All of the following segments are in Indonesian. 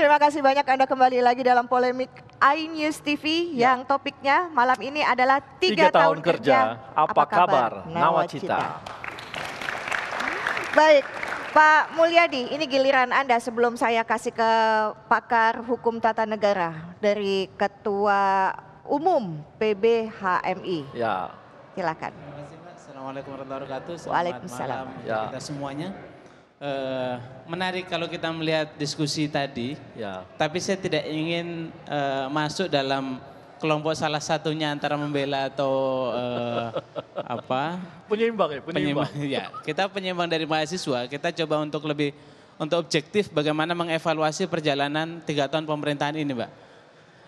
Terima kasih banyak Anda kembali lagi dalam polemik iNews TV ya. yang topiknya malam ini adalah tiga, tiga tahun, tahun kerja, kerja. Apa, apa kabar Nawacita? Baik, Pak Mulyadi, ini giliran Anda sebelum saya kasih ke pakar hukum tata negara dari Ketua Umum PBHMI. Ya. Silakan. Terima kasih, Assalamualaikum warahmatullahi wabarakatuh. Selamat Waalaikumsalam. malam ya. kita semuanya uh, menarik kalau kita melihat diskusi tadi. Ya. Tapi saya tidak ingin uh, masuk dalam kelompok salah satunya antara membela atau uh, apa? Penyeimbang ya, penyeimbang. Ya, kita penyeimbang dari mahasiswa. Kita coba untuk lebih untuk objektif bagaimana mengevaluasi perjalanan tiga tahun pemerintahan ini, Mbak.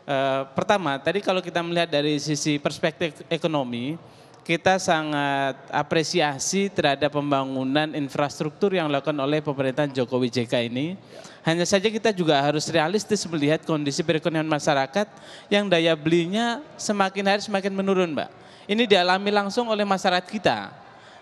Uh, pertama, tadi kalau kita melihat dari sisi perspektif ekonomi, kita sangat apresiasi terhadap pembangunan infrastruktur yang dilakukan oleh pemerintahan Jokowi JK ini. Hanya saja kita juga harus realistis melihat kondisi perekonomian masyarakat yang daya belinya semakin hari semakin menurun, Mbak. Ini dialami langsung oleh masyarakat kita.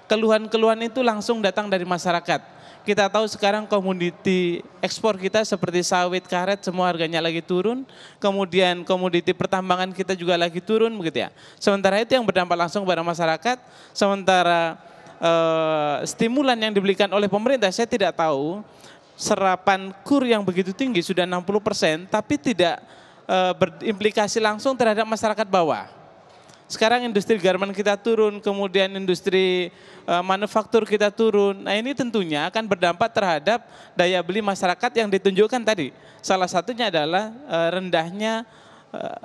Keluhan-keluhan itu langsung datang dari masyarakat kita tahu sekarang komoditi ekspor kita seperti sawit karet semua harganya lagi turun, kemudian komoditi pertambangan kita juga lagi turun begitu ya. Sementara itu yang berdampak langsung kepada masyarakat, sementara eh, stimulan yang diberikan oleh pemerintah saya tidak tahu serapan kur yang begitu tinggi sudah 60% tapi tidak eh, berimplikasi langsung terhadap masyarakat bawah. Sekarang industri garment kita turun, kemudian industri uh, manufaktur kita turun. Nah ini tentunya akan berdampak terhadap daya beli masyarakat yang ditunjukkan tadi. Salah satunya adalah uh, rendahnya uh,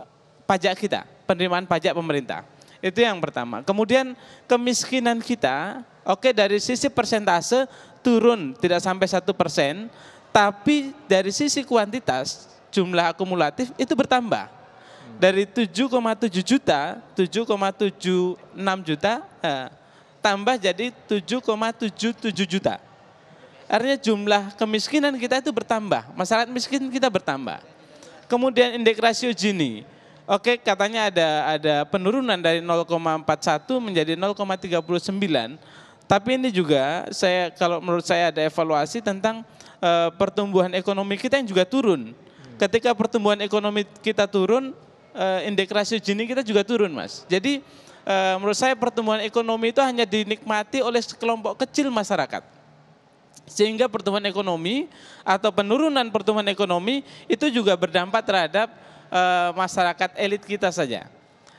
pajak kita, penerimaan pajak pemerintah. Itu yang pertama. Kemudian kemiskinan kita, oke okay, dari sisi persentase turun tidak sampai satu persen, tapi dari sisi kuantitas jumlah akumulatif itu bertambah dari 7,7 juta, 7,76 juta eh, tambah jadi 7,77 juta. Artinya jumlah kemiskinan kita itu bertambah, masyarakat miskin kita bertambah. Kemudian indeks rasio Gini. Oke, katanya ada ada penurunan dari 0,41 menjadi 0,39. Tapi ini juga saya kalau menurut saya ada evaluasi tentang e, pertumbuhan ekonomi kita yang juga turun. Ketika pertumbuhan ekonomi kita turun, uh, indeks rasio Gini kita juga turun mas. Jadi uh, menurut saya pertumbuhan ekonomi itu hanya dinikmati oleh sekelompok kecil masyarakat. Sehingga pertumbuhan ekonomi atau penurunan pertumbuhan ekonomi itu juga berdampak terhadap uh, masyarakat elit kita saja.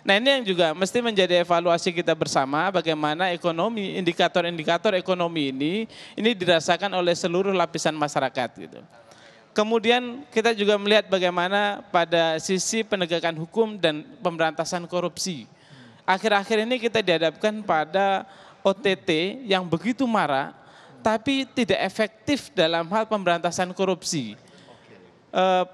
Nah ini yang juga mesti menjadi evaluasi kita bersama bagaimana ekonomi, indikator-indikator ekonomi ini, ini dirasakan oleh seluruh lapisan masyarakat gitu. Kemudian kita juga melihat bagaimana pada sisi penegakan hukum dan pemberantasan korupsi. Akhir-akhir ini kita dihadapkan pada OTT yang begitu marah tapi tidak efektif dalam hal pemberantasan korupsi. Eh,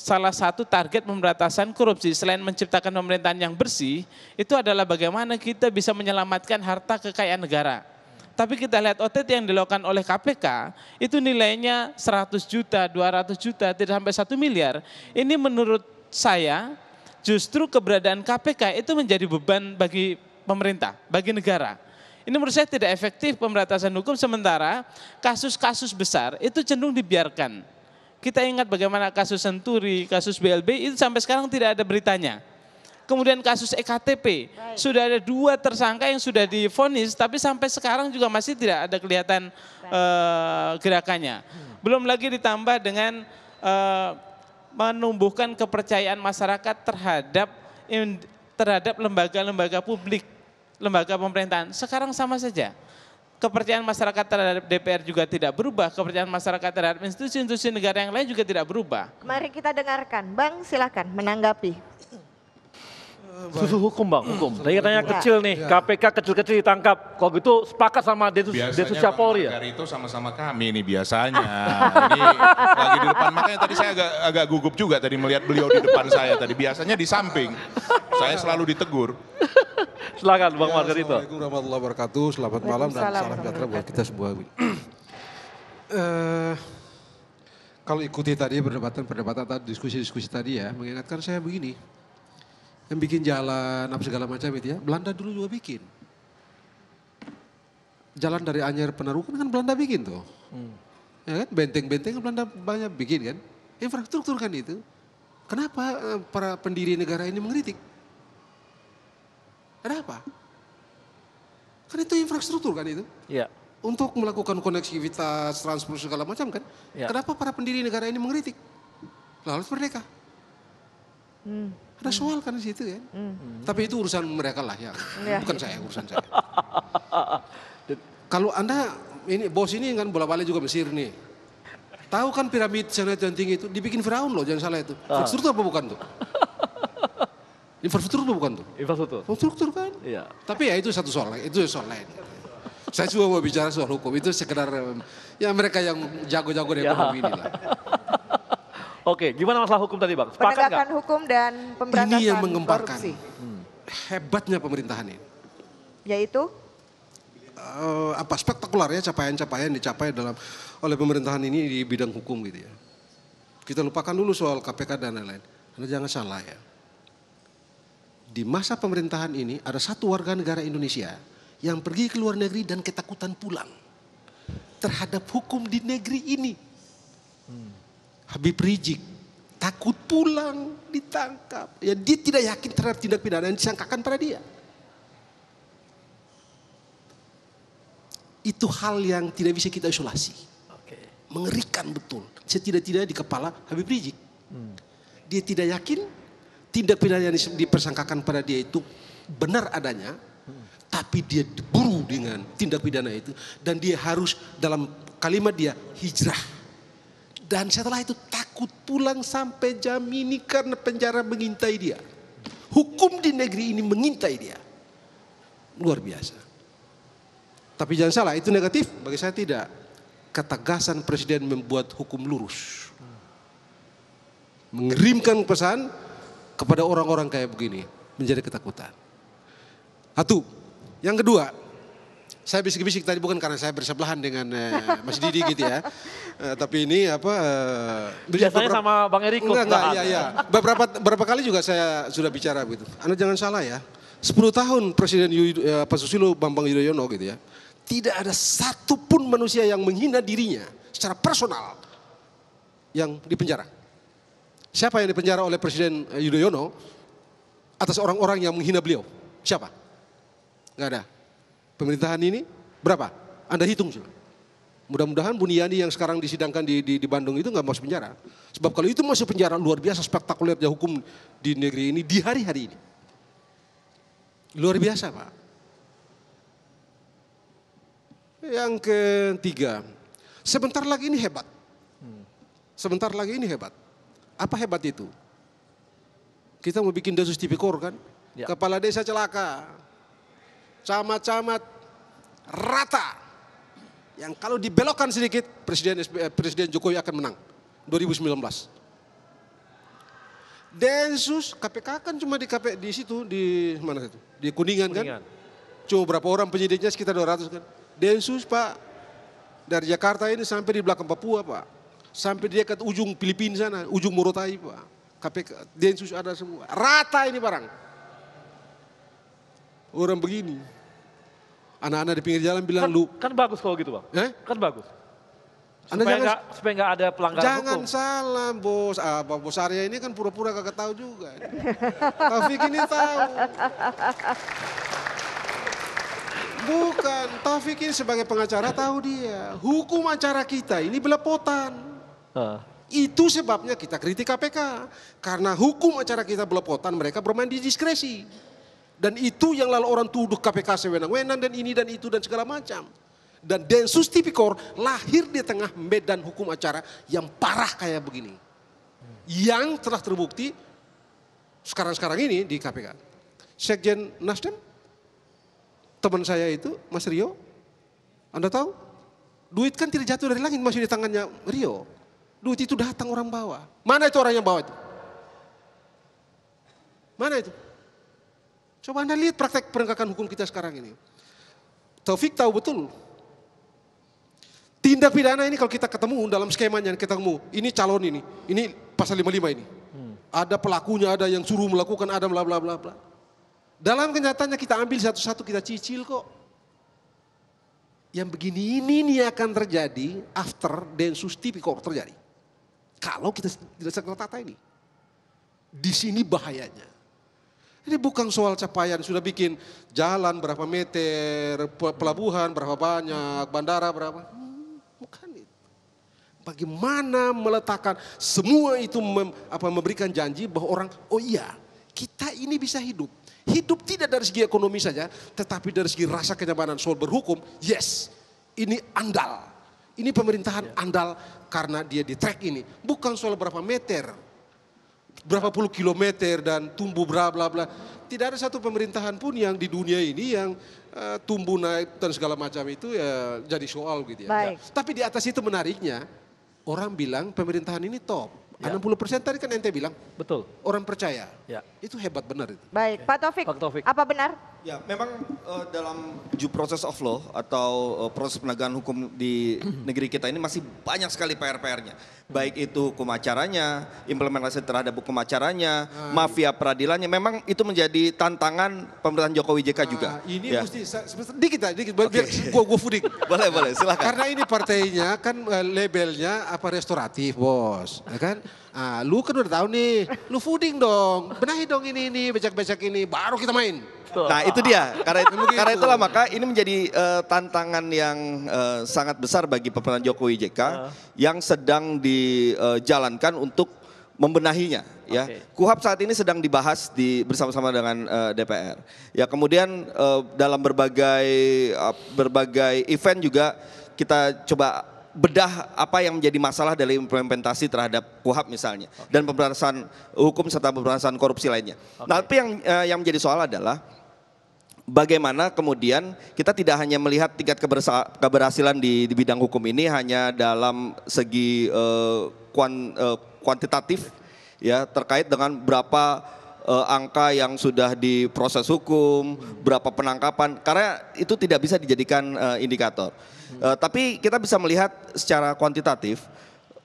salah satu target pemberantasan korupsi selain menciptakan pemerintahan yang bersih itu adalah bagaimana kita bisa menyelamatkan harta kekayaan negara. Tapi kita lihat OTT yang dilakukan oleh KPK itu nilainya 100 juta, 200 juta, tidak sampai 1 miliar. Ini menurut saya justru keberadaan KPK itu menjadi beban bagi pemerintah, bagi negara. Ini menurut saya tidak efektif pemberantasan hukum sementara kasus-kasus besar itu cenderung dibiarkan. Kita ingat bagaimana kasus Senturi, kasus BLB itu sampai sekarang tidak ada beritanya kemudian kasus EKTP. Baik. Sudah ada dua tersangka yang sudah difonis, tapi sampai sekarang juga masih tidak ada kelihatan uh, gerakannya. Belum lagi ditambah dengan uh, menumbuhkan kepercayaan masyarakat terhadap terhadap lembaga-lembaga publik, lembaga pemerintahan. Sekarang sama saja kepercayaan masyarakat terhadap DPR juga tidak berubah, kepercayaan masyarakat terhadap institusi-institusi negara yang lain juga tidak berubah. Mari kita dengarkan. Bang, silakan menanggapi. Susu hukum bang, hmm, hukum. Tadi katanya kecil nih, ya. KPK kecil-kecil ditangkap. Kalau gitu sepakat sama Densus, biasanya Densus Capolri ya? itu sama-sama kami nih biasanya. Ini lagi di depan, makanya tadi saya agak, agak gugup juga tadi melihat beliau di depan saya tadi. Biasanya di samping, saya selalu ditegur. Silakan Bang ya, Margarito. Assalamualaikum warahmatullahi wabarakatuh, selamat malam dan salam sejahtera buat kita semua. uh, kalau ikuti tadi perdebatan-perdebatan tadi, diskusi-diskusi tadi ya, mengingatkan saya begini yang bikin jalan apa segala macam itu ya. Belanda dulu juga bikin. Jalan dari Anyer Penarukan kan Belanda bikin tuh. Hmm. Ya kan benteng-benteng kan Belanda banyak bikin kan. Infrastruktur kan itu. Kenapa eh, para pendiri negara ini mengkritik? Ada apa? Kan itu infrastruktur kan itu. Iya. Untuk melakukan konektivitas, transport segala macam kan. Ya. Kenapa para pendiri negara ini mengkritik? Lalu merdeka. Hmm. Ada hmm. soal kan di situ ya, Hmm. Tapi itu urusan mereka lah ya. ya. Bukan saya, urusan saya. Kalau Anda ini bos ini kan bola balik juga Mesir nih. Tahu kan piramid sana yang tinggi itu dibikin Firaun loh, jangan salah itu. Infrastruktur ah. apa bukan tuh? Infrastruktur apa bukan tuh? Infrastruktur. Infrastruktur kan? Iya. Tapi ya itu satu soal, itu soal lain. Saya cuma mau bicara soal hukum, itu sekedar ya mereka yang jago-jago di ekonomi ini lah. Oke, gimana masalah hukum tadi bang? Sepakat Penegakan gak? hukum dan pemberantasan Ini yang mengembangkan. korupsi. Hmm. Hebatnya pemerintahan ini. Yaitu? Uh, apa ya capaian-capaian dicapai dalam oleh pemerintahan ini di bidang hukum gitu ya. Kita lupakan dulu soal KPK dan lain-lain. Karena jangan salah ya. Di masa pemerintahan ini ada satu warga negara Indonesia yang pergi ke luar negeri dan ketakutan pulang terhadap hukum di negeri ini. Hmm Habib Rizik takut pulang ditangkap. Ya dia tidak yakin terhadap tindak pidana yang disangkakan pada dia. Itu hal yang tidak bisa kita isolasi. Mengerikan betul. Setidak-tidaknya di kepala Habib Rizik. Hmm. Dia tidak yakin tindak pidana yang dipersangkakan pada dia itu benar adanya. Hmm. Tapi dia diburu dengan tindak pidana itu. Dan dia harus dalam kalimat dia hijrah dan setelah itu takut pulang sampai jam ini karena penjara mengintai dia. Hukum di negeri ini mengintai dia. Luar biasa. Tapi jangan salah, itu negatif. Bagi saya tidak. Ketegasan presiden membuat hukum lurus. Mengirimkan pesan kepada orang-orang kayak begini. Menjadi ketakutan. Satu. Yang kedua, saya bisik-bisik tadi bukan karena saya bersebelahan dengan eh, Mas Didi gitu ya. Eh, tapi ini apa eh, biasanya beberapa, sama Bang Eriko. Enggak, enggak, iya, iya. Beberapa beberapa kali juga saya sudah bicara gitu. Anda jangan salah ya. 10 tahun Presiden Yudho, eh, Pak Susilo Bambang Yudhoyono gitu ya. Tidak ada satupun manusia yang menghina dirinya secara personal yang dipenjara. Siapa yang dipenjara oleh Presiden Yudhoyono atas orang-orang yang menghina beliau? Siapa? Enggak ada pemerintahan ini berapa? Anda hitung sih. Mudah-mudahan Buniani yang sekarang disidangkan di, di, di Bandung itu nggak masuk penjara. Sebab kalau itu masuk penjara luar biasa spektakulernya hukum di negeri ini di hari-hari ini. Luar biasa Pak. Yang ketiga, sebentar lagi ini hebat. Sebentar lagi ini hebat. Apa hebat itu? Kita mau bikin desus tipikor kan? Ya. Kepala desa celaka camat-camat rata. Yang kalau dibelokkan sedikit, Presiden, eh, Presiden Jokowi akan menang 2019. Densus, KPK kan cuma di KPK di situ, di mana itu? Di Kuningan, kan? Kuningan. kan? Cuma berapa orang penyidiknya sekitar 200 kan? Densus Pak, dari Jakarta ini sampai di belakang Papua Pak. Sampai dia ke ujung Filipina sana, ujung Morotai Pak. KPK, Densus ada semua. Rata ini barang orang begini. Anak-anak di pinggir jalan bilang kan, lu. Kan bagus kalau gitu bang. Eh? Kan bagus. Anda supaya jangan, gak, supaya nggak ada pelanggaran jangan hukum. salah bos. Apa ah, bos Arya ini kan pura-pura gak tahu juga. Taufik ini tahu. Bukan, Taufik ini sebagai pengacara tahu dia. Hukum acara kita ini belepotan. Uh. Itu sebabnya kita kritik KPK. Karena hukum acara kita belepotan, mereka bermain di diskresi. Dan itu yang lalu orang tuduh KPK sewenang-wenang dan ini dan itu dan segala macam. Dan Densus Tipikor lahir di tengah medan hukum acara yang parah kayak begini. Yang telah terbukti sekarang-sekarang ini di KPK. Sekjen Nasdem, teman saya itu, Mas Rio, Anda tahu? Duit kan tidak jatuh dari langit, masih di tangannya Rio. Duit itu datang orang bawa. Mana itu orang yang bawa itu? Mana itu? Coba Anda lihat praktek penegakan hukum kita sekarang ini. Taufik tahu betul. Tindak pidana ini kalau kita ketemu dalam skemanya, kita ketemu, ini calon ini, ini pasal 55 ini. Hmm. Ada pelakunya, ada yang suruh melakukan, ada bla bla bla bla. Dalam kenyataannya kita ambil satu-satu, kita cicil kok. Yang begini ini nih akan terjadi after densus tipikor terjadi. Kalau kita tidak segera tata ini. Di sini bahayanya. Ini bukan soal capaian, sudah bikin jalan berapa meter, pelabuhan berapa banyak, bandara berapa. bukan itu. Bagaimana meletakkan semua itu mem, apa, memberikan janji bahwa orang, oh iya kita ini bisa hidup. Hidup tidak dari segi ekonomi saja, tetapi dari segi rasa kenyamanan soal berhukum, yes, ini andal. Ini pemerintahan ya. andal karena dia di track ini. Bukan soal berapa meter, berapa puluh kilometer dan tumbuh bla bla bla. Tidak ada satu pemerintahan pun yang di dunia ini yang uh, tumbuh naik dan segala macam itu ya jadi soal gitu ya. Baik. ya. Tapi di atas itu menariknya orang bilang pemerintahan ini top. Ya. 60 persen tadi kan ente bilang. Betul. Orang percaya. Ya. Itu hebat benar itu. Baik, ya. Pak Taufik. Pak Taufik. Apa benar? Ya, memang uh, dalam proses process of law atau uh, proses penegakan hukum di negeri kita ini masih banyak sekali PR-PR-nya. Baik itu hukum acaranya, implementasi terhadap hukum acaranya, nah, mafia peradilannya. Memang itu menjadi tantangan pemerintahan Jokowi JK nah, juga. Ah, ini ya. mesti sedikit aja, dikit, okay. Gue gua, fuding. boleh, boleh, silahkan. Karena ini partainya kan eh, labelnya apa restoratif, bos, ya kan? Ah, lu kan udah tahu nih, lu fuding dong, benahi dong ini ini, becak-becak ini, baru kita main. Betul. Nah itu dia. Karena itu, karena itulah maka ini menjadi uh, tantangan yang uh, sangat besar bagi pemerintahan Jokowi JK uh. yang sedang dijalankan eh, untuk membenahinya. Okay. Ya, KUHAP saat ini sedang dibahas di bersama-sama dengan uh, DPR. Ya, kemudian uh, dalam berbagai uh, berbagai event juga kita coba bedah apa yang menjadi masalah dari implementasi terhadap KUHAP misalnya okay. dan pemberantasan hukum serta pemberantasan korupsi lainnya. Okay. Nah, tapi yang uh, yang menjadi soal adalah bagaimana kemudian kita tidak hanya melihat tingkat keberhasilan di, di bidang hukum ini hanya dalam segi uh, eh, kuant, uh, eh, kuantitatif ya terkait dengan berapa uh, angka yang sudah diproses hukum, berapa penangkapan karena itu tidak bisa dijadikan uh, indikator. Uh, tapi kita bisa melihat secara kuantitatif,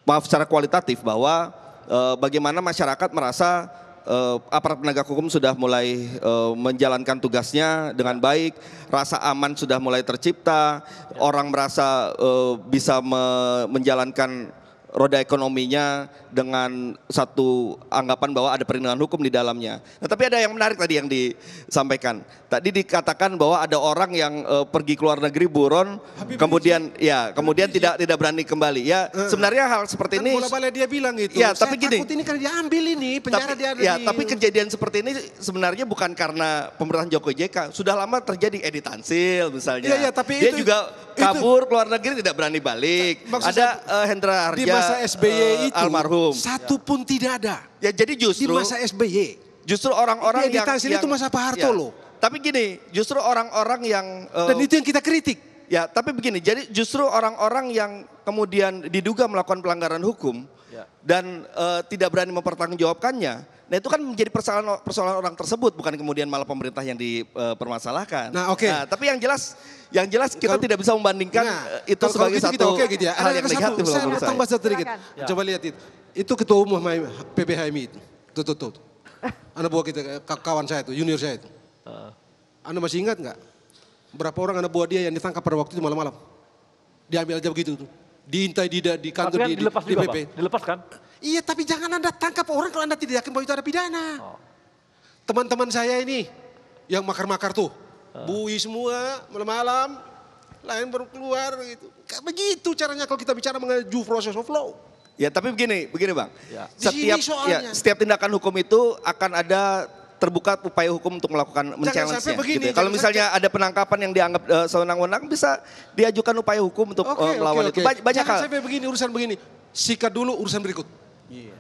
maaf secara kualitatif bahwa uh, bagaimana masyarakat merasa uh, aparat penegak hukum sudah mulai uh, menjalankan tugasnya dengan baik, rasa aman sudah mulai tercipta, ya. orang merasa uh, bisa me menjalankan roda ekonominya dengan satu anggapan bahwa ada perlindungan hukum di dalamnya. Nah, tapi ada yang menarik tadi yang disampaikan. Tadi dikatakan bahwa ada orang yang uh, pergi ke luar negeri buron, Habib kemudian ya, kemudian Habib tidak tidak berani kembali. Ya, uh, sebenarnya hal kan seperti kan ini bola dia bilang itu. Ya, tapi gini. Takut ini karena diambil ini, penjara tapi, dia Ya, di... tapi kejadian seperti ini sebenarnya bukan karena pemerintahan Jokowi JK. Sudah lama terjadi Edi Tansil misalnya. Ya, ya, tapi dia itu, juga kabur itu. luar negeri tidak berani balik. Maksud ada uh, Hendra Harja masa eh, SBY uh, eh, itu almarhum. satu ya. pun tidak ada. Ya jadi justru di masa SBY. Justru orang-orang yang editasi itu masa Pak ya. Harto ya. loh. Tapi gini, justru orang-orang yang uh, dan itu yang kita kritik. Ya, tapi begini, jadi justru orang-orang yang kemudian diduga melakukan pelanggaran hukum Ya. dan uh, tidak berani mempertanggungjawabkannya. Nah itu kan menjadi persoalan persoalan orang tersebut, bukan kemudian malah pemerintah yang dipermasalahkan. Eh, nah oke. Okay. Nah, tapi yang jelas, yang jelas kita kalo, tidak bisa membandingkan nah, eh, itu kalo sebagai kalo gitu, satu gitu, okay, gitu ya. hal yang nah, negatif. Saya potong bahasa sedikit. Ya. Coba lihat itu. Itu ketua umum PBHMI itu. Tuh, tuh, tuh. Anak buah gitu, kita, kawan saya itu, junior saya itu. Ah. Anda masih ingat nggak? Berapa orang anak buah dia yang ditangkap pada waktu itu malam-malam? Diambil aja begitu tuh diintai di, di kantor tapi kan di, dilepas di, Dilepas kan? Iya, tapi jangan Anda tangkap orang kalau Anda tidak yakin bahwa itu ada pidana. Oh. Teman-teman oh. saya ini yang makar-makar tuh, ah. bui semua malam-malam, lain baru keluar gitu. Kayak begitu caranya kalau kita bicara mengenai due process of law. Ya, tapi begini, begini Bang. Ya. Setiap ya, setiap tindakan hukum itu akan ada terbuka upaya hukum untuk melakukan menchallenge gitu ya. Kalau misalnya ada penangkapan yang dianggap uh, sewenang-wenang bisa diajukan upaya hukum untuk okay, uh, eh, melawan okay, itu. Banyak, banyak jangan hal. sampai begini urusan begini. Sikat dulu urusan berikut. Yeah.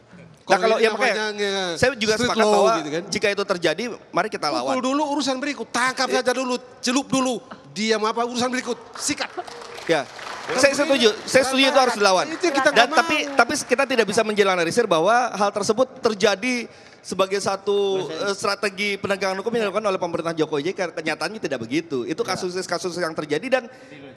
Nah kalau ya makanya ya, saya juga sepakat bahwa gitu kan? jika itu terjadi mari kita lawan. Pukul dulu urusan berikut, tangkap saja dulu, celup dulu, diam apa urusan berikut, sikat. Ya saya setuju, saya setuju itu harus dilawan. Dan tapi tapi kita tidak bisa menjelaskan bahwa hal tersebut terjadi sebagai satu eh, strategi penegakan hukum yang dilakukan oleh pemerintah Jokowi JK kenyataannya tidak begitu. Itu iya. kasus-kasus yang terjadi dan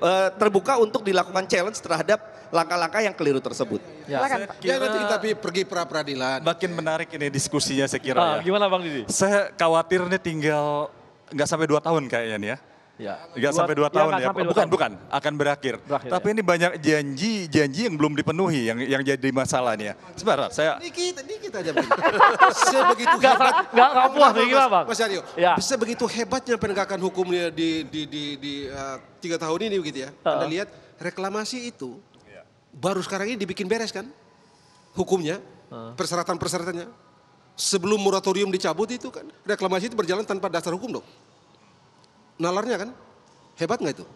eh, terbuka untuk dilakukan challenge terhadap langkah-langkah yang keliru tersebut. Ya, saya kira, ya nanti kita pergi pra peradilan. Makin menarik ini diskusinya saya kira. Ah, ya. Gimana Bang Didi? Saya khawatir nih tinggal nggak sampai dua tahun kayaknya nih ya Ya, Gak sampai dua ya, tahun ya. Bukan, tahun. bukan, akan berakhir. berakhir Tapi ya. ini banyak janji-janji yang belum dipenuhi yang yang jadi masalah nih ya. Sebentar, saya dikit dikit aja Sebegitu gak, hebat Gak nggak puas gimana, Bang? Mas Aryo. Ya. begitu hebatnya penegakan hukumnya di di di di uh, tiga tahun ini begitu ya. Uh -huh. Anda lihat reklamasi itu ya. baru sekarang ini dibikin beres kan? Hukumnya, uh. persyaratan-persyaratannya. Sebelum moratorium dicabut itu kan reklamasi itu berjalan tanpa dasar hukum dong nalarnya kan? Hebat nggak itu?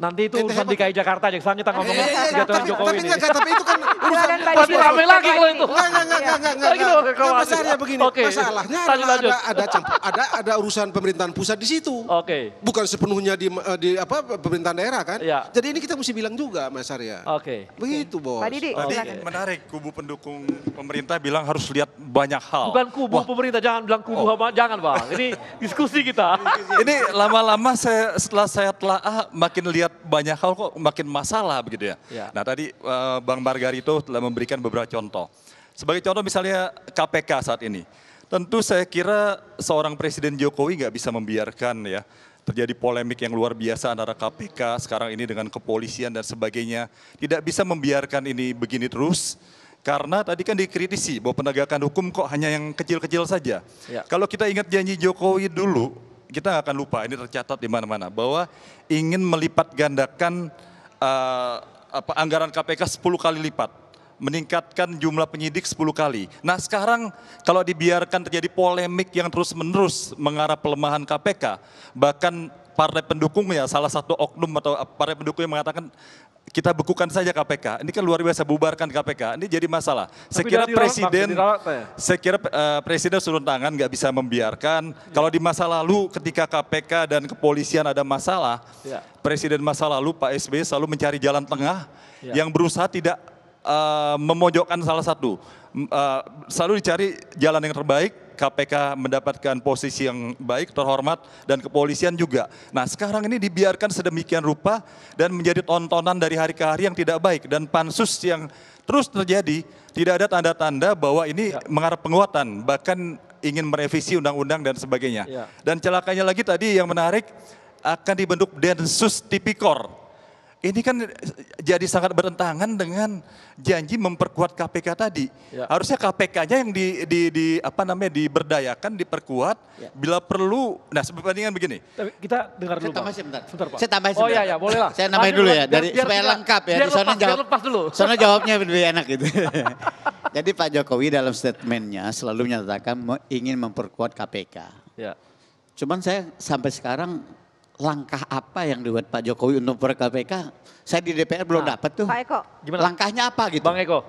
Nanti itu urusan DKI Jakarta aja, selanjutnya kita ngomongin iya, iya, iya, kejatuhan Jokowi ini. Tapi itu kan urusan Tapi rame lagi kalau itu. Enggak, enggak, enggak, enggak, Masalahnya begini, masalahnya ada ada ada ada urusan pemerintahan pusat di situ. Oke. Bukan sepenuhnya di eh, di apa pemerintahan daerah kan. Jadi ini kita mesti bilang juga Mas Arya. Oke. Begitu bos. Pak Didi, Tadi menarik kubu pendukung pemerintah bilang harus lihat banyak hal. Bukan kubu pemerintah, jangan bilang kubu oh. jangan Bang. Ini diskusi kita. Ini lama-lama saya setelah saya telah ah, makin lihat banyak hal kok makin masalah begitu ya. ya. Nah tadi uh, Bang Margarito telah memberikan beberapa contoh. Sebagai contoh misalnya KPK saat ini. Tentu saya kira seorang Presiden Jokowi nggak bisa membiarkan ya terjadi polemik yang luar biasa antara KPK sekarang ini dengan kepolisian dan sebagainya. Tidak bisa membiarkan ini begini terus. Karena tadi kan dikritisi bahwa penegakan hukum kok hanya yang kecil-kecil saja. Ya. Kalau kita ingat janji Jokowi dulu kita akan lupa ini tercatat di mana-mana bahwa ingin melipat gandakan uh, apa anggaran KPK 10 kali lipat meningkatkan jumlah penyidik 10 kali. Nah sekarang kalau dibiarkan terjadi polemik yang terus-menerus mengarah pelemahan KPK, bahkan partai pendukungnya salah satu oknum atau partai pendukungnya mengatakan kita bekukan saja KPK. Ini kan luar biasa bubarkan KPK. Ini jadi masalah. Saya kira presiden, saya kira uh, presiden turun tangan nggak bisa membiarkan. Ya. Kalau di masa lalu ketika KPK dan kepolisian ada masalah, ya. presiden masa lalu Pak SBY selalu mencari jalan tengah ya. yang berusaha tidak uh, memojokkan salah satu. Uh, selalu dicari jalan yang terbaik KPK mendapatkan posisi yang baik, terhormat, dan kepolisian juga. Nah sekarang ini dibiarkan sedemikian rupa dan menjadi tontonan dari hari ke hari yang tidak baik. Dan pansus yang terus terjadi, tidak ada tanda-tanda bahwa ini ya. mengarah penguatan, bahkan ingin merevisi undang-undang dan sebagainya. Ya. Dan celakanya lagi tadi yang menarik, akan dibentuk densus tipikor ini kan jadi sangat bertentangan dengan janji memperkuat KPK tadi. Ya. Harusnya KPK-nya yang di, di, di apa namanya diberdayakan, diperkuat ya. bila perlu. Nah, sebandingan begini. kita dengar dulu. Saya tambahin sebentar. Sebentar, Pak. Saya tambahin sebentar. Oh iya ya, bolehlah. Saya nambahin dulu ya dari biar, supaya biar, lengkap ya. Biar di sana jawab, biar lepas dulu. Soalnya jawabnya lebih enak gitu. jadi Pak Jokowi dalam statementnya selalu menyatakan ingin memperkuat KPK. Ya. Cuman saya sampai sekarang langkah apa yang dibuat Pak Jokowi untuk per KPK? Saya di DPR belum nah, dapat tuh. Pak Eko, gimana? Langkahnya apa gitu? Bang Eko.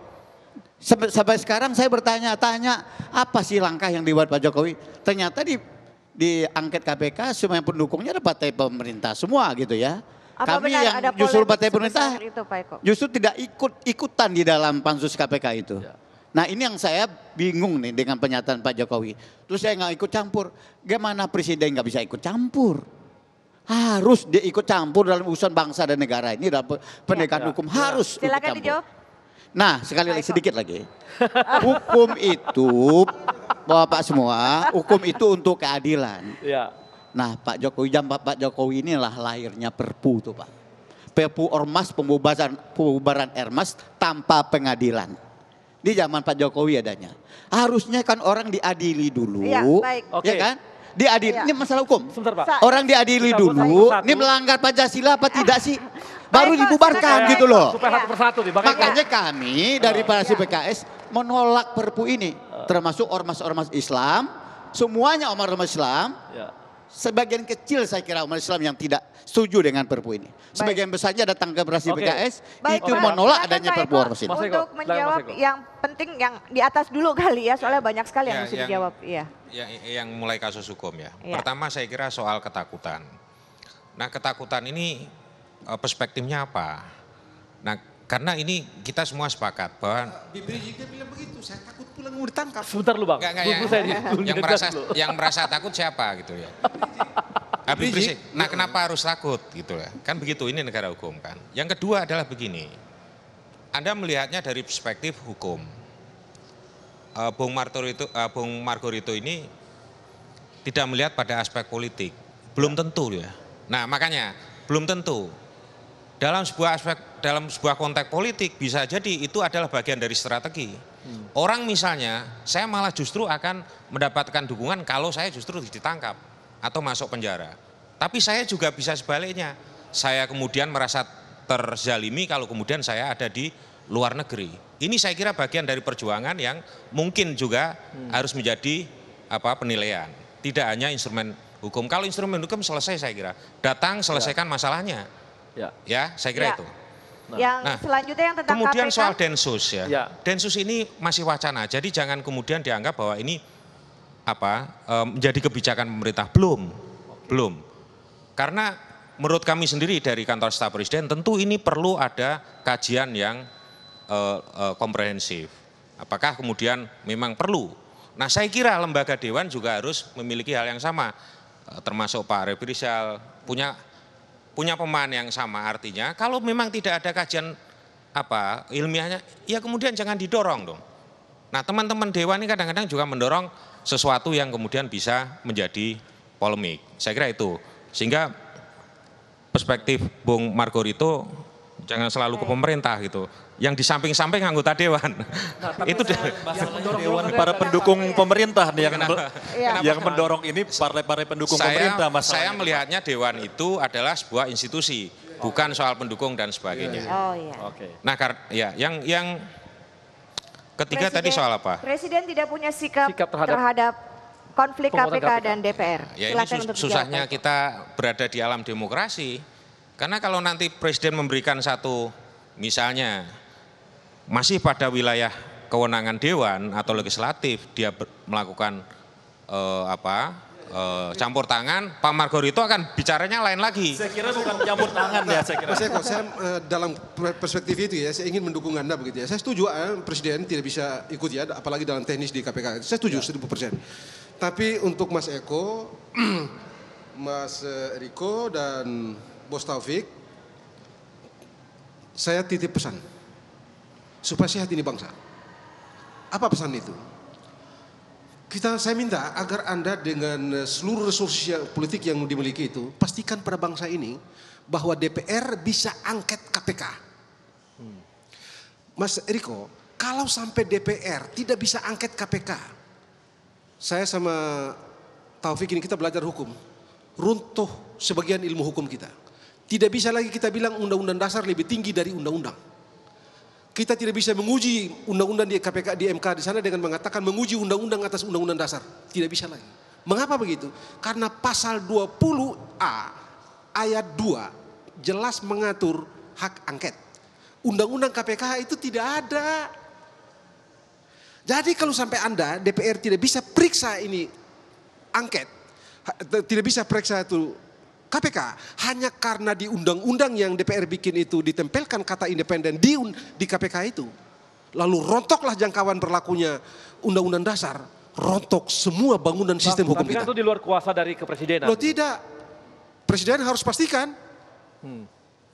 Sampai, sampai sekarang saya bertanya-tanya apa sih langkah yang dibuat Pak Jokowi? Ternyata di di angket KPK semua yang pendukungnya ada partai pemerintah semua gitu ya. Apa Kami yang justru partai pemerintah itu, Pak Eko? justru tidak ikut ikutan di dalam pansus KPK itu. Ya. Nah ini yang saya bingung nih dengan pernyataan Pak Jokowi. Terus saya nggak ikut campur. Gimana presiden nggak bisa ikut campur? harus dia ikut campur dalam urusan bangsa dan negara ini dalam ya, pendekatan ya, hukum ya. harus silakan ikut dijawab nah sekali lagi sedikit lagi hukum itu bapak semua hukum itu untuk keadilan ya. nah Pak Jokowi jam Pak Jokowi inilah lahirnya Perpu itu Pak Perpu ormas pembubaran pembubaran ormas tanpa pengadilan di zaman Pak Jokowi adanya harusnya kan orang diadili dulu iya, ya, baik. ya okay. kan diadili. Iya. Ini masalah hukum. Sebentar Pak. Orang diadili dulu, ini melanggar Pancasila apa iya. tidak sih? Baru dibubarkan gitu loh. Supaya Makanya kami dari iya. Parasi PKS menolak perpu ini. Termasuk ormas-ormas Islam, semuanya ormas-ormas Islam sebagian kecil saya kira umat Islam yang tidak setuju dengan Perpu ini. Baik. Sebagian besarnya datang ke Berasi okay. PKS Baik, itu Pak, menolak adanya Perpu Ormas ini. Untuk menjawab yang penting yang di atas dulu kali ya soalnya ya. banyak sekali yang ya, harus ya, dijawab. Iya. Yang, yang mulai kasus hukum ya. ya. Pertama saya kira soal ketakutan. Nah ketakutan ini eh, perspektifnya apa? Nah karena ini kita semua sepakat bahwa Bibri juga bilang begitu, saya takut pulang mau ditangkap. Sebentar lu Bang. yang, merasa yang merasa takut siapa gitu ya. Habib Rizik. Nah kenapa harus takut gitu ya? Kan begitu ini negara hukum kan. Yang kedua adalah begini. Anda melihatnya dari perspektif hukum. Uh, Bung itu uh, Bung Margorito ini tidak melihat pada aspek politik. Belum tentu ya. Nah makanya belum tentu dalam sebuah aspek dalam sebuah konteks politik bisa jadi itu adalah bagian dari strategi. Hmm. Orang misalnya, saya malah justru akan mendapatkan dukungan kalau saya justru ditangkap atau masuk penjara. Tapi saya juga bisa sebaliknya. Saya kemudian merasa terzalimi kalau kemudian saya ada di luar negeri. Ini saya kira bagian dari perjuangan yang mungkin juga hmm. harus menjadi apa penilaian. Tidak hanya instrumen hukum. Kalau instrumen hukum selesai saya kira. Datang ya. selesaikan masalahnya Ya, ya saya kira ya. itu. Nah. Yang nah, selanjutnya yang tentang kemudian KPK. soal densus ya. ya. Densus ini masih wacana. Jadi jangan kemudian dianggap bahwa ini apa eh, menjadi kebijakan pemerintah belum. Oke. Belum. Karena menurut kami sendiri dari kantor staf presiden tentu ini perlu ada kajian yang uh, uh, komprehensif. Apakah kemudian memang perlu? Nah, saya kira lembaga dewan juga harus memiliki hal yang sama. termasuk Pak Refri punya punya pemahaman yang sama artinya kalau memang tidak ada kajian apa ilmiahnya ya kemudian jangan didorong dong. Nah teman-teman dewan ini kadang-kadang juga mendorong sesuatu yang kemudian bisa menjadi polemik. Saya kira itu sehingga perspektif Bung Margorito jangan selalu ke pemerintah gitu. Yang di samping-samping anggota dewan. Nah, itu saya, dewan para pendukung pemerintah nih yang kenapa, iya. yang mendorong ini partai-partai pendukung saya, pemerintah Mas. Saya melihatnya dewan itu adalah sebuah institusi, bukan soal pendukung dan sebagainya. Iya, iya. Oh iya. Oke. Nah, ya yang yang ketiga Presiden, tadi soal apa? Presiden tidak punya sikap, sikap terhadap, terhadap konflik KPK, KPK dan DPR. Ya, ini sus susahnya kita berada di alam demokrasi karena kalau nanti presiden memberikan satu misalnya masih pada wilayah kewenangan dewan atau legislatif dia melakukan eh, apa eh, campur tangan, Pak Margori itu akan bicaranya lain lagi. Saya kira bukan campur tangan ya, saya kira. Mas Eko, saya eh, dalam perspektif itu ya, saya ingin mendukung Anda begitu ya. Saya setuju eh, Presiden tidak bisa ikut ya, apalagi dalam teknis di KPK. Saya setuju ya. 100%. persen. Tapi untuk Mas Eko, Mas eh, Riko dan Bos Taufik, saya titip pesan supaya sehat ini bangsa. Apa pesan itu? Kita saya minta agar Anda dengan seluruh resursi politik yang dimiliki itu pastikan pada bangsa ini bahwa DPR bisa angket KPK. Hmm. Mas Eriko, kalau sampai DPR tidak bisa angket KPK, saya sama Taufik ini kita belajar hukum, runtuh sebagian ilmu hukum kita. Tidak bisa lagi kita bilang undang-undang dasar lebih tinggi dari undang-undang. Kita tidak bisa menguji undang-undang di KPK di MK di sana dengan mengatakan menguji undang-undang atas undang-undang dasar. Tidak bisa lagi. Mengapa begitu? Karena pasal 20A ayat 2 jelas mengatur hak angket. Undang-undang KPK itu tidak ada. Jadi kalau sampai Anda DPR tidak bisa periksa ini angket, tidak bisa periksa itu KPK hanya karena di undang-undang yang DPR bikin itu ditempelkan kata independen di di KPK itu. Lalu rontoklah jangkauan berlakunya undang-undang dasar, rontok semua bangunan sistem hukum kan kita. Tapi itu di luar kuasa dari kepresidenan. Loh tidak. Presiden harus pastikan. Hmm.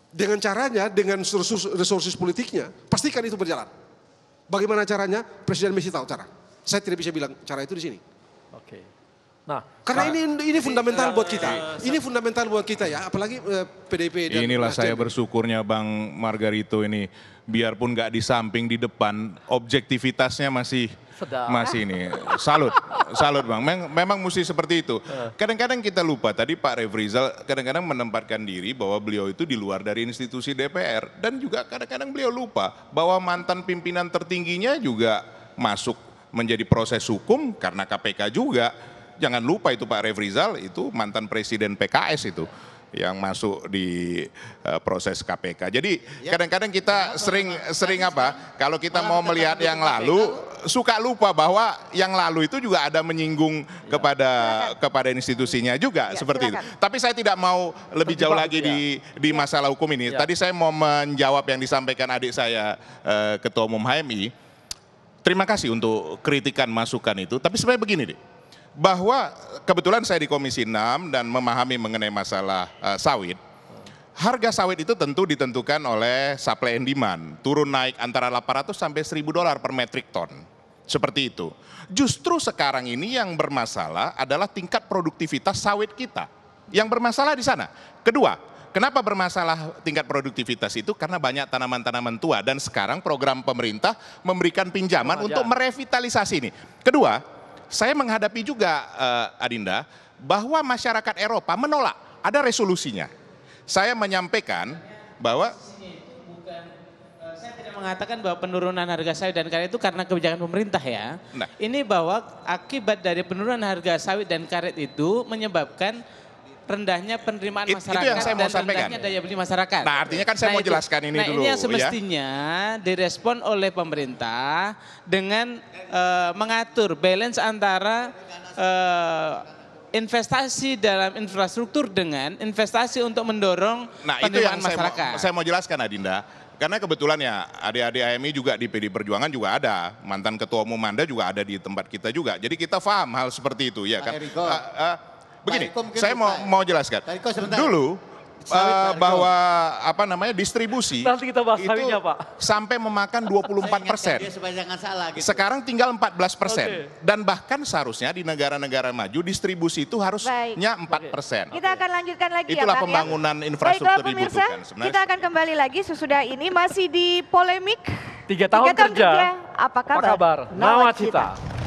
Dengan caranya, dengan resursus, resursus politiknya, pastikan itu berjalan. Bagaimana caranya? Presiden mesti tahu cara. Saya tidak bisa bilang cara itu di sini. Oke. Okay. Nah, karena nah, ini ini fundamental eh, buat kita. Eh, eh, ini fundamental buat kita ya, apalagi eh, PDP dan Inilah Nasdem. saya bersyukurnya Bang Margarito ini biarpun nggak di samping di depan, objektivitasnya masih Sedang. masih ini. Salut. Salut Bang. Memang, memang mesti seperti itu. Kadang-kadang kita lupa tadi Pak Refrizal kadang-kadang menempatkan diri bahwa beliau itu di luar dari institusi DPR dan juga kadang-kadang beliau lupa bahwa mantan pimpinan tertingginya juga masuk menjadi proses hukum karena KPK juga jangan lupa itu Pak Refrizal itu mantan presiden PKS itu yang masuk di uh, proses KPK. Jadi ya. kadang-kadang kita sering sering apa? Kalau kita mau melihat yang lalu suka lupa bahwa yang lalu itu juga ada menyinggung ya. kepada kepada institusinya juga ya, seperti itu. Tapi saya tidak mau lebih jauh gitu lagi di di masalah hukum ini. Tadi saya mau menjawab yang disampaikan adik saya uh, Ketua Umum HMI. Terima kasih untuk kritikan masukan itu. Tapi sebenarnya begini deh bahwa kebetulan saya di Komisi 6 dan memahami mengenai masalah uh, sawit. Harga sawit itu tentu ditentukan oleh supply and demand, turun naik antara 800 sampai 1000 dolar per metric ton. Seperti itu. Justru sekarang ini yang bermasalah adalah tingkat produktivitas sawit kita. Yang bermasalah di sana. Kedua, Kenapa bermasalah tingkat produktivitas itu? Karena banyak tanaman-tanaman tua dan sekarang program pemerintah memberikan pinjaman oh, untuk merevitalisasi ini. Kedua, saya menghadapi juga uh, Adinda bahwa masyarakat Eropa menolak, ada resolusinya. Saya menyampaikan bahwa eh, saya tidak mengatakan bahwa penurunan harga sawit dan karet itu karena kebijakan pemerintah ya. Nah. Ini bahwa akibat dari penurunan harga sawit dan karet itu menyebabkan rendahnya penerimaan It, masyarakat itu yang saya mau dan sampaikan. rendahnya daya beli masyarakat. Nah artinya kan saya nah, mau jelaskan ini nah, dulu. Nah ini yang ya. semestinya ya? direspon oleh pemerintah dengan uh, mengatur balance antara uh, investasi dalam infrastruktur dengan investasi untuk mendorong nah, penerimaan itu yang masyarakat. Saya mau, saya mau jelaskan Adinda. Karena kebetulan ya adik-adik AMI juga di PD Perjuangan juga ada. Mantan Ketua Umum Anda juga ada di tempat kita juga. Jadi kita paham hal seperti itu ya kan? Pak kan. Eriko. Uh, uh, begini, Pak saya mau ya? mau jelaskan. Pak Eko, sebentar. Dulu uh, bahwa apa namanya distribusi Nanti kita bahas itu Pak. sampai memakan 24 persen. gitu. Sekarang tinggal 14 persen okay. dan bahkan seharusnya di negara-negara maju distribusi itu harusnya 4 persen. Okay. Kita akan lanjutkan lagi ya, Itulah ya, pembangunan ya. infrastruktur Baiklah, pemirsa, dibutuhkan. Sebenarnya kita akan kembali lagi sesudah ini masih di polemik. Tiga tahun, Tiga tahun kerja. kerja. Apa kabar? Apa kabar? Nawacita. Nawacita.